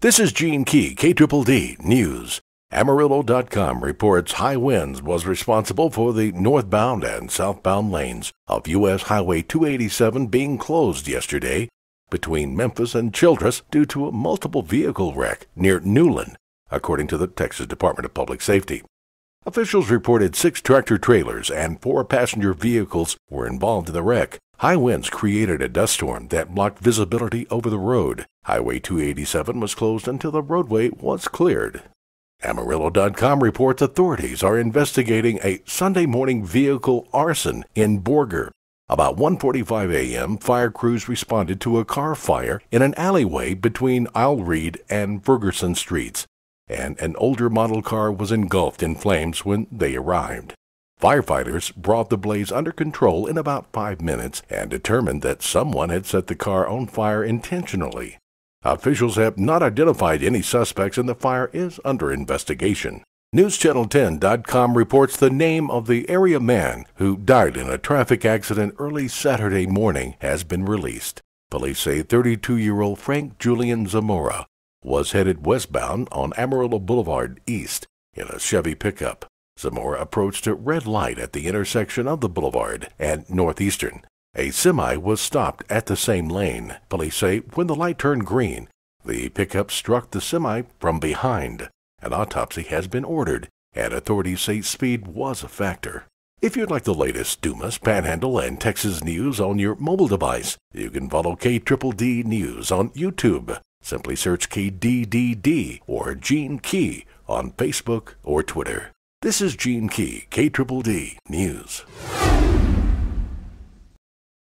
This is Gene Key, KDDD News. Amarillo.com reports high winds was responsible for the northbound and southbound lanes of U.S. Highway 287 being closed yesterday between Memphis and Childress due to a multiple vehicle wreck near Newland, according to the Texas Department of Public Safety. Officials reported six tractor trailers and four passenger vehicles were involved in the wreck. High winds created a dust storm that blocked visibility over the road. Highway 287 was closed until the roadway was cleared. Amarillo.com reports authorities are investigating a Sunday morning vehicle arson in Borger. About 1:45 a.m., fire crews responded to a car fire in an alleyway between Isle Reed and Ferguson Streets, and an older model car was engulfed in flames when they arrived. Firefighters brought the blaze under control in about five minutes and determined that someone had set the car on fire intentionally. Officials have not identified any suspects and the fire is under investigation. NewsChannel10.com reports the name of the area man who died in a traffic accident early Saturday morning has been released. Police say 32-year-old Frank Julian Zamora was headed westbound on Amarillo Boulevard East in a Chevy pickup. Zamora approached a red light at the intersection of the Boulevard and Northeastern. A semi was stopped at the same lane. Police say when the light turned green, the pickup struck the semi from behind. An autopsy has been ordered, and authorities say speed was a factor. If you'd like the latest Dumas, Panhandle, and Texas news on your mobile device, you can follow KDDD News on YouTube. Simply search KDDD or Gene Key on Facebook or Twitter. This is Gene Key, KDDD News.